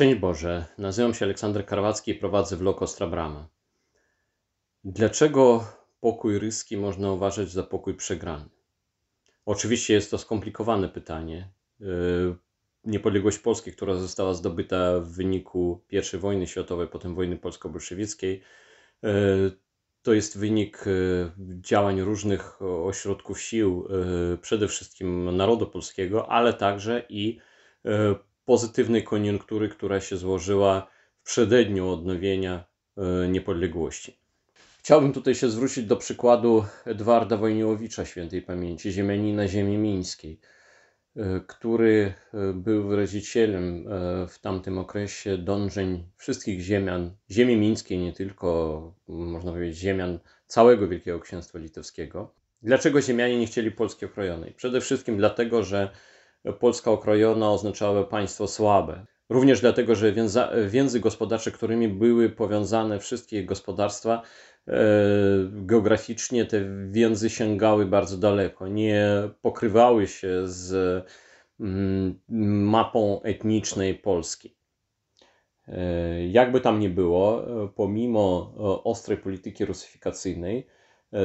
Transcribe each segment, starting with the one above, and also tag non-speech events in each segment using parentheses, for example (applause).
Szczęść Boże, nazywam się Aleksander Karwacki i prowadzę vlog Ostra Brama. Dlaczego pokój ryski można uważać za pokój przegrany? Oczywiście jest to skomplikowane pytanie. Yy, niepodległość Polski, która została zdobyta w wyniku I wojny światowej, potem wojny polsko-bolszewickiej, yy, to jest wynik yy, działań różnych ośrodków sił, przede wszystkim narodu polskiego, ale także i pozytywnej koniunktury, która się złożyła w przededniu odnowienia e, niepodległości. Chciałbym tutaj się zwrócić do przykładu Edwarda Wojniłowicza, świętej pamięci, na ziemi mińskiej, e, który e, był wyrazicielem w tamtym okresie dążeń wszystkich ziemian, ziemi mińskiej, nie tylko, można powiedzieć, ziemian całego Wielkiego Księstwa Litewskiego. Dlaczego ziemianie nie chcieli Polski okrojonej? Przede wszystkim dlatego, że Polska okrojona oznaczały państwo słabe. Również dlatego, że więza, więzy gospodarcze, którymi były powiązane wszystkie gospodarstwa, e, geograficznie te więzy sięgały bardzo daleko, nie pokrywały się z mm, mapą etnicznej Polski. E, jakby tam nie było, e, pomimo ostrej polityki rusyfikacyjnej,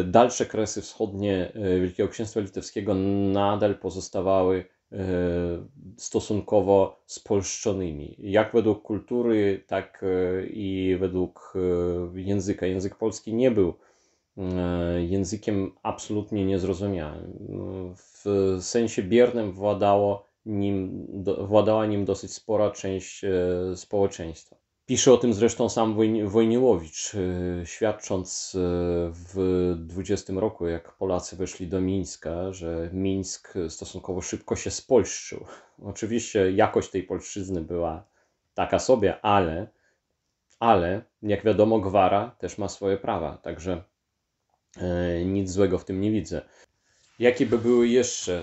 dalsze kresy wschodnie Wielkiego Księstwa Litewskiego nadal pozostawały E, stosunkowo spolszczonymi. Jak według kultury, tak e, i według e, języka. Język polski nie był językiem absolutnie niezrozumiałym. W sensie biernym władało nim, władała nim dosyć spora część społeczeństwa. Pisze o tym zresztą sam Wojniłowicz, y, świadcząc y, w 20 roku, jak Polacy weszli do Mińska, że Mińsk stosunkowo szybko się spolszczył. Oczywiście jakość tej polszczyzny była taka sobie, ale, ale jak wiadomo, gwara też ma swoje prawa, także y, nic złego w tym nie widzę. Jakie by były jeszcze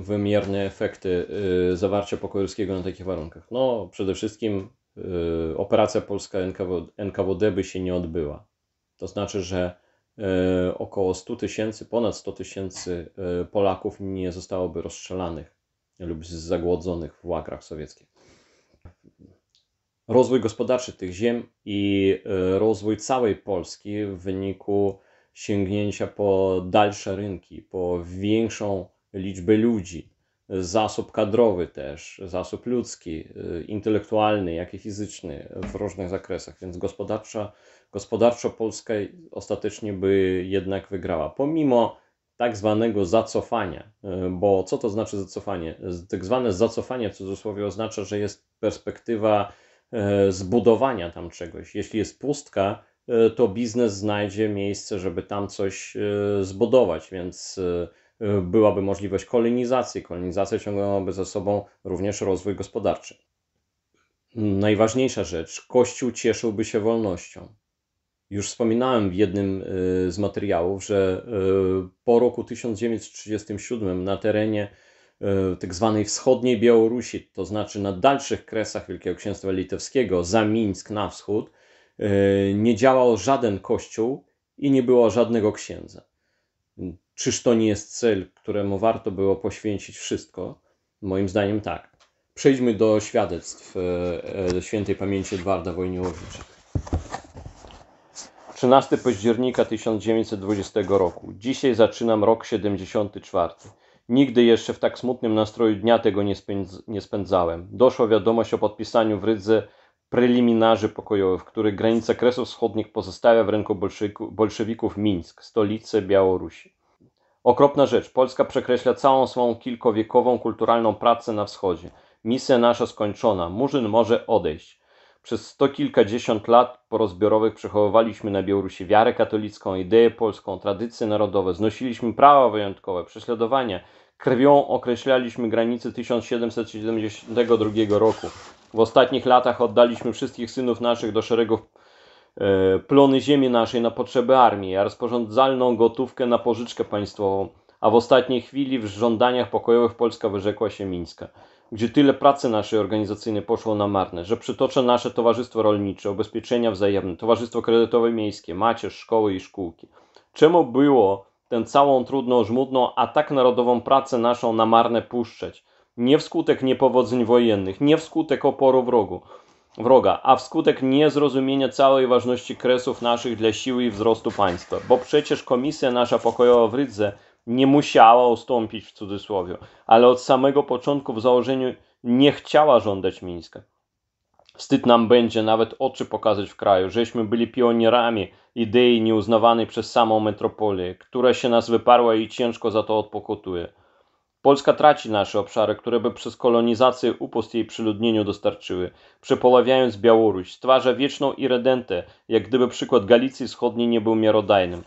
wymierne efekty zawarcia pokoju na takich warunkach? No, przede wszystkim Y, operacja polska NKWD by się nie odbyła. To znaczy, że y, około 100 tysięcy, ponad 100 tysięcy y, Polaków nie zostałoby rozstrzelanych lub zagłodzonych w łagrach sowieckich. Rozwój gospodarczy tych ziem i rozwój całej Polski w wyniku sięgnięcia po dalsze rynki, po większą liczbę ludzi, zasób kadrowy też, zasób ludzki, y, intelektualny, jak i fizyczny w różnych zakresach, więc gospodarcza, gospodarczo Polska ostatecznie by jednak wygrała, pomimo tak zwanego zacofania, y, bo co to znaczy zacofanie? Tak zwane zacofanie w cudzysłowie oznacza, że jest perspektywa y, zbudowania tam czegoś. Jeśli jest pustka, to biznes znajdzie miejsce, żeby tam coś zbudować, więc Y, byłaby możliwość kolonizacji. Kolonizacja ciągnęłaby ze sobą również rozwój gospodarczy. Najważniejsza rzecz, Kościół cieszyłby się wolnością. Już wspominałem w jednym y, z materiałów, że y, po roku 1937 na terenie tzw. Tak wschodniej Białorusi, to znaczy na dalszych kresach Wielkiego Księstwa Litewskiego, za Mińsk na wschód, nie działał żaden kościół i nie było żadnego księdza. Czyż to nie jest cel, któremu warto było poświęcić wszystko? Moim zdaniem tak. Przejdźmy do świadectw e, e, świętej pamięci Edwarda Wojniłowicza. 13 października 1920 roku. Dzisiaj zaczynam rok 74. Nigdy jeszcze w tak smutnym nastroju dnia tego nie, spędz nie spędzałem. Doszła wiadomość o podpisaniu w Rydze preliminarzy pokojowych, których granica Kresów Wschodnich pozostawia w ręku bolszewików Mińsk, stolicę Białorusi. Okropna rzecz. Polska przekreśla całą swą kilkowiekową kulturalną pracę na wschodzie. Misja nasza skończona. Murzyn może odejść. Przez sto kilkadziesiąt lat porozbiorowych przechowywaliśmy na Białorusi wiarę katolicką, ideę polską, tradycje narodowe, znosiliśmy prawa wyjątkowe, prześladowania, krwią określaliśmy granice 1772 roku. W ostatnich latach oddaliśmy wszystkich synów naszych do szeregów E, plony ziemi naszej na potrzeby armii, a rozporządzalną gotówkę na pożyczkę państwową, a w ostatniej chwili w żądaniach pokojowych Polska wyrzekła się Mińska, gdzie tyle pracy naszej organizacyjnej poszło na marne, że przytoczę nasze Towarzystwo Rolnicze, Ubezpieczenia Wzajemne, Towarzystwo Kredytowe Miejskie, macierz, szkoły i szkółki. Czemu było tę całą trudną, żmudną, a tak narodową pracę naszą na marne puszczać? Nie wskutek niepowodzeń wojennych, nie wskutek oporu wrogu, wroga, a wskutek niezrozumienia całej ważności kresów naszych dla siły i wzrostu państwa. Bo przecież komisja nasza pokojowa w Rydze nie musiała ustąpić w cudzysłowie, ale od samego początku w założeniu nie chciała żądać Mińska. Wstyd nam będzie nawet oczy pokazać w kraju, żeśmy byli pionierami idei nieuznawanej przez samą metropolię, która się nas wyparła i ciężko za to odpokutuje. Polska traci nasze obszary, które by przez kolonizację upust jej przyludnieniu dostarczyły, przepolawiając Białoruś, stwarza wieczną irredentę, jak gdyby przykład Galicji Wschodniej nie był miarodajnym.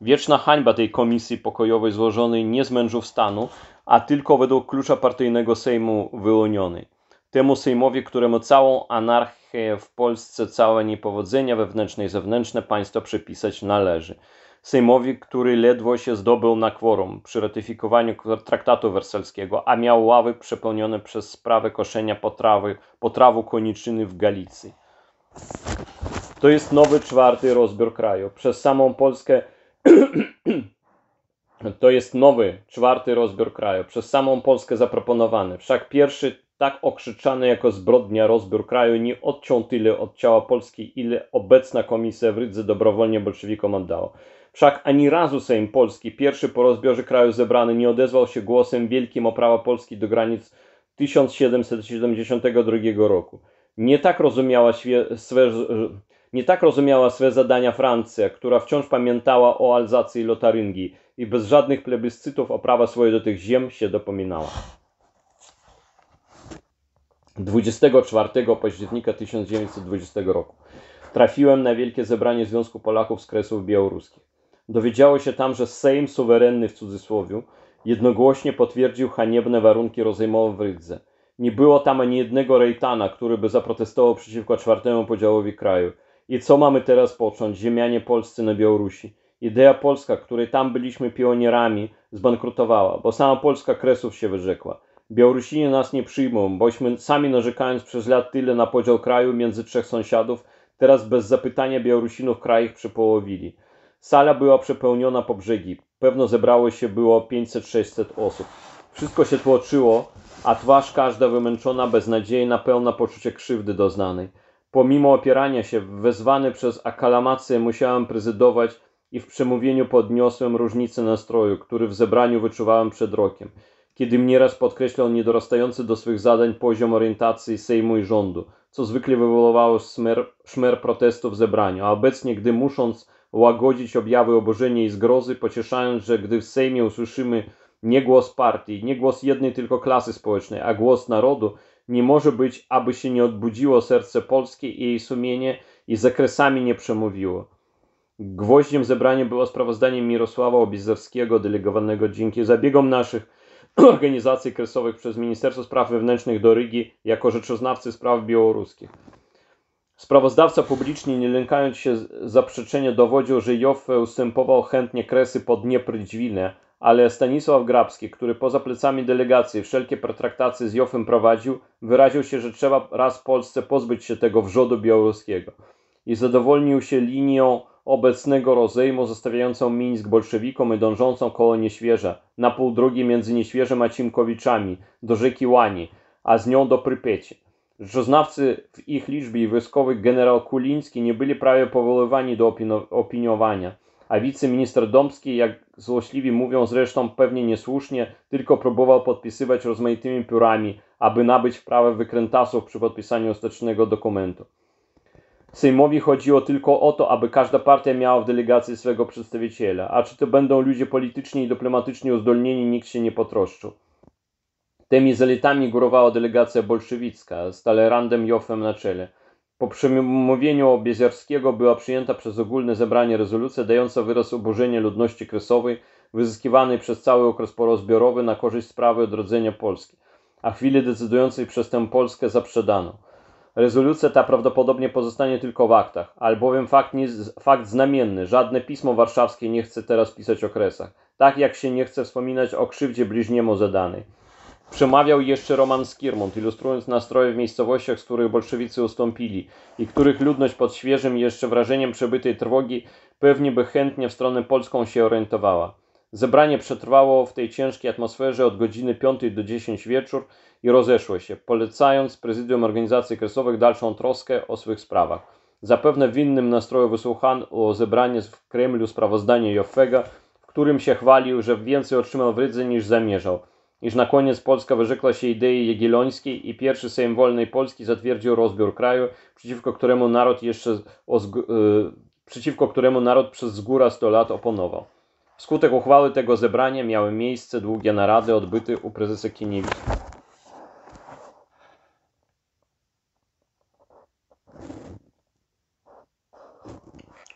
Wieczna hańba tej komisji pokojowej złożonej nie z mężów stanu, a tylko według klucza partyjnego Sejmu wyłonionej. Temu Sejmowi, któremu całą anarchię w Polsce, całe niepowodzenia wewnętrzne i zewnętrzne państwo przypisać należy. Sejmowi, który ledwo się zdobył na kworum przy ratyfikowaniu traktatu werselskiego, a miał ławy przepełnione przez sprawę koszenia potrawy, potrawu koniczyny w Galicji. To jest nowy czwarty rozbiór kraju. Przez samą Polskę (clears throat) to jest nowy czwarty rozbiór kraju. Przez samą Polskę zaproponowany. Wszak pierwszy tak okrzyczany jako zbrodnia rozbiór kraju nie odciął tyle od ciała Polski, ile obecna komisja w Rydze dobrowolnie bolszewikom oddała. Wszak ani razu Sejm Polski, pierwszy po rozbiorze kraju zebrany, nie odezwał się głosem wielkim o prawa Polski do granic 1772 roku. Nie tak rozumiała swe, nie tak rozumiała swe zadania Francja, która wciąż pamiętała o Alzacji i Lotaryngii i bez żadnych plebiscytów o prawa swoje do tych ziem się dopominała. 24 października 1920 roku trafiłem na wielkie zebranie Związku Polaków z Kresów Białoruskich. Dowiedziało się tam, że Sejm suwerenny w cudzysłowie jednogłośnie potwierdził haniebne warunki rozejmowe w Rydze. Nie było tam ani jednego rejtana, który by zaprotestował przeciwko czwartemu podziałowi kraju. I co mamy teraz począć, ziemianie polscy na Białorusi? Idea polska, której tam byliśmy pionierami, zbankrutowała, bo sama Polska kresów się wyrzekła. Białorusini nas nie przyjmą, bośmy sami narzekając przez lat tyle na podział kraju między trzech sąsiadów, teraz bez zapytania Białorusinów kraj ich przepołowili. Sala była przepełniona po brzegi. Pewno zebrało się było 500-600 osób. Wszystko się tłoczyło, a twarz każda wymęczona, beznadziejna, pełna poczucia krzywdy doznanej. Pomimo opierania się, wezwany przez akalamację musiałem prezydować i w przemówieniu podniosłem różnicę nastroju, który w zebraniu wyczuwałem przed rokiem, kiedy mnie raz podkreślał niedorastający do swych zadań poziom orientacji Sejmu i rządu, co zwykle wywoływało szmer, szmer protestu w zebraniu, a obecnie, gdy musząc łagodzić objawy oburzenia i zgrozy, pocieszając, że gdy w Sejmie usłyszymy nie głos partii, nie głos jednej tylko klasy społecznej, a głos narodu, nie może być, aby się nie odbudziło serce polskie i jej sumienie i zakresami nie przemówiło. Gwoździem zebrania było sprawozdanie Mirosława Obizerskiego, delegowanego dzięki zabiegom naszych (clears throat) organizacji kresowych przez Ministerstwo Spraw Wewnętrznych do Rygi jako rzeczoznawcy spraw białoruskich. Sprawozdawca publicznie, nie lękając się zaprzeczenia, dowodził, że Joffe ustępował chętnie kresy pod Dniepr Dźwinę, ale Stanisław Grabski, który poza plecami delegacji wszelkie pretraktacje z Joffem prowadził, wyraził się, że trzeba raz Polsce pozbyć się tego wrzodu białoruskiego i zadowolnił się linią obecnego rozejmu zostawiającą Mińsk bolszewikom i dążącą koło Nieświeża, na pół drogi między Nieświeżem a Cimkowiczami, do rzeki Łani, a z nią do Prypiecie. Żoznawcy w ich liczbie i wojskowy generał Kuliński nie byli prawie powoływani do opiniowania, a wiceminister Domski, jak złośliwi mówią zresztą pewnie niesłusznie, tylko próbował podpisywać rozmaitymi piórami, aby nabyć wprawę wykrętasów przy podpisaniu ostatecznego dokumentu. Sejmowi chodziło tylko o to, aby każda partia miała w delegacji swego przedstawiciela, a czy to będą ludzie politycznie i dyplomatycznie uzdolnieni, nikt się nie potroszczył. Tymi zelitami górowała delegacja bolszewicka z Talerandem Joffem na czele. Po przemówieniu Biezierskiego była przyjęta przez ogólne zebranie rezolucja dająca wyraz oburzenia ludności kresowej wyzyskiwanej przez cały okres porozbiorowy na korzyść sprawy odrodzenia Polski, a chwili decydującej przez tę Polskę zaprzedano. Rezolucja ta prawdopodobnie pozostanie tylko w aktach, albowiem fakt, nie, fakt znamienny, żadne pismo warszawskie nie chce teraz pisać o kresach, tak jak się nie chce wspominać o krzywdzie bliźniemu zadanej. Przemawiał jeszcze Roman Skirmont, ilustrując nastroje w miejscowościach, z których bolszewicy ustąpili i których ludność pod świeżym jeszcze wrażeniem przebytej trwogi pewnie by chętnie w stronę polską się orientowała. Zebranie przetrwało w tej ciężkiej atmosferze od godziny 5 do 10 wieczór i rozeszło się, polecając prezydium organizacji kresowych dalszą troskę o swych sprawach. Zapewne w innym nastroju wysłuchan o zebranie w Kremlu sprawozdanie Joffega, w którym się chwalił, że więcej otrzymał w Rydze niż zamierzał – iż na koniec Polska wyrzekła się idei jagiellońskiej i pierwszy Sejm Wolnej Polski zatwierdził rozbiór kraju, przeciwko któremu naród jeszcze y, przeciwko któremu naród przez z góra 100 lat oponował. Wskutek uchwały tego zebrania miały miejsce długie narady odbyte u prezesa Kiniewicza.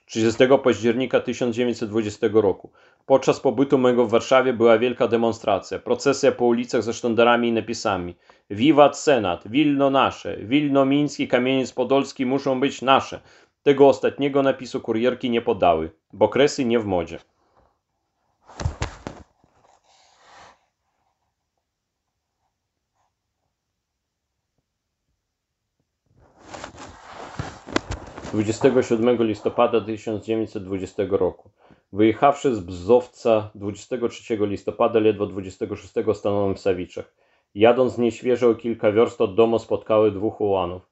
30 października 1920 roku. Podczas pobytu mojego w Warszawie była wielka demonstracja, procesja po ulicach ze sztandarami i napisami. Wiwat Senat, Wilno nasze, Wilno Miński, Kamieniec Podolski muszą być nasze. Tego ostatniego napisu kurierki nie podały, bo kresy nie w modzie. 27 listopada 1920 roku. Wyjechawszy z Bzowca 23 listopada, ledwo 26 stanąłem w Sawiczach. Jadąc nieświeżo o kilka wiorst od domu spotkały dwóch ułanów,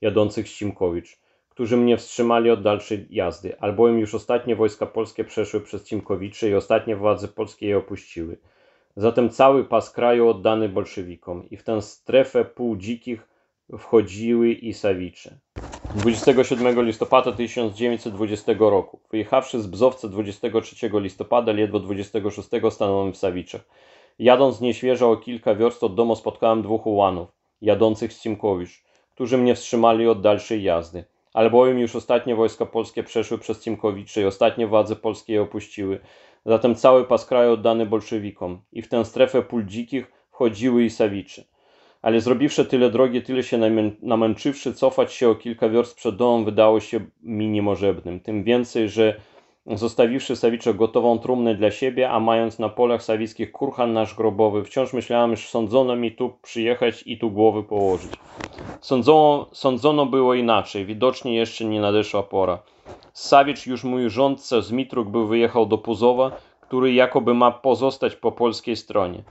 jadących z Cimkowicz, którzy mnie wstrzymali od dalszej jazdy, albowiem już ostatnie wojska polskie przeszły przez Cimkowicze i ostatnie władze polskie je opuściły. Zatem cały pas kraju oddany bolszewikom i w tę strefę półdzikich wchodziły i sawicze. 27 listopada 1920 roku. Wyjechawszy z Bzowca 23 listopada, ledwo 26 stanąłem w Sawiczach. Jadąc nieświeżo o kilka wiorst od domu spotkałem dwóch ułanów, jadących z Cimkowicz, którzy mnie wstrzymali od dalszej jazdy. Albowiem już ostatnie wojska polskie przeszły przez Cimkowicze i ostatnie władze polskie je opuściły. Zatem cały pas kraju oddany bolszewikom i w tę strefę pól dzikich wchodziły i sawicze ale zrobiwszy tyle drogi, tyle się namęczywszy, cofać się o kilka wiorst przed domem wydało się mi niemożebnym. Tym więcej, że zostawiwszy Sawiczo gotową trumnę dla siebie, a mając na polach sawickich kurhan nasz grobowy, wciąż myślałem, że sądzono mi tu przyjechać i tu głowy położyć. Sądzono, sądzono było inaczej, widocznie jeszcze nie nadeszła pora. Sawicz już mój rządca z Mitruk był wyjechał do Puzowa, który jakoby ma pozostać po polskiej stronie.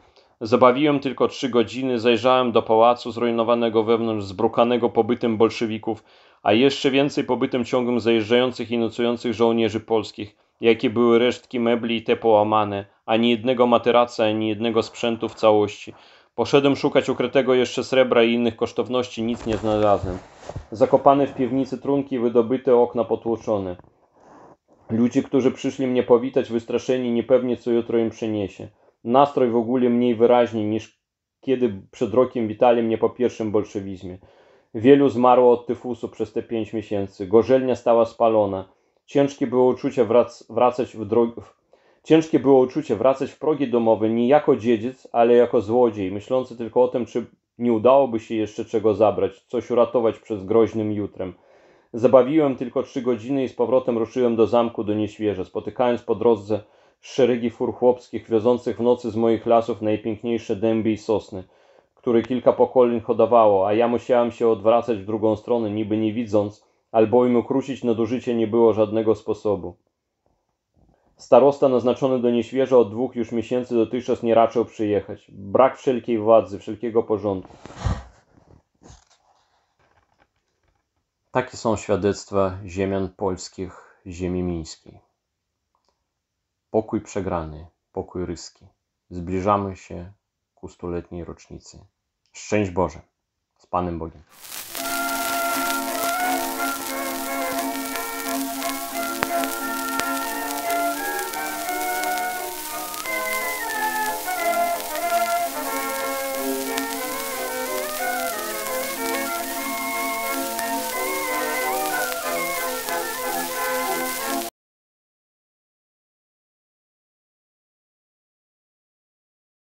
Zabawiłem tylko trzy godziny, zajrzałem do pałacu zrujnowanego wewnątrz, zbrukanego pobytem bolszewików, a jeszcze więcej pobytem ciągłym zajeżdżających i nocujących żołnierzy polskich, jakie były resztki mebli i te połamane, ani jednego materaca, ani jednego sprzętu w całości. Poszedłem szukać ukrytego jeszcze srebra i innych kosztowności, nic nie znalazłem. Zakopane w piwnicy trunki, wydobyte okna potłoczone. Ludzie, którzy przyszli mnie powitać, wystraszeni, niepewnie co jutro im przyniesie. Nastroj w ogóle mniej wyraźny niż kiedy przed rokiem witali mnie po pierwszym bolszewizmie. Wielu zmarło od tyfusu przez te pięć miesięcy. Gorzelnia stała spalona. Ciężkie było uczucie wrac wracać w drogi... Ciężkie było uczucie wracać w progi domowe nie jako dziedzic, ale jako złodziej, myślący tylko o tym, czy nie udałoby się jeszcze czego zabrać, coś uratować przed groźnym jutrem. Zabawiłem tylko trzy godziny i z powrotem ruszyłem do zamku do nieświeża, spotykając po drodze szeregi fur chłopskich wiozących w nocy z moich lasów najpiękniejsze dęby i sosny, które kilka pokoleń hodowało, a ja musiałam się odwracać w drugą stronę, niby nie widząc, albo im ukrócić nadużycie nie było żadnego sposobu. Starosta naznaczony do nieświeża od dwóch już miesięcy dotychczas nie raczył przyjechać. Brak wszelkiej władzy, wszelkiego porządku. Takie są świadectwa ziemian polskich ziemi mińskiej. Pokój przegrany, pokój ryski. Zbliżamy się ku stuletniej rocznicy. Szczęść Boże! Z Panem Bogiem.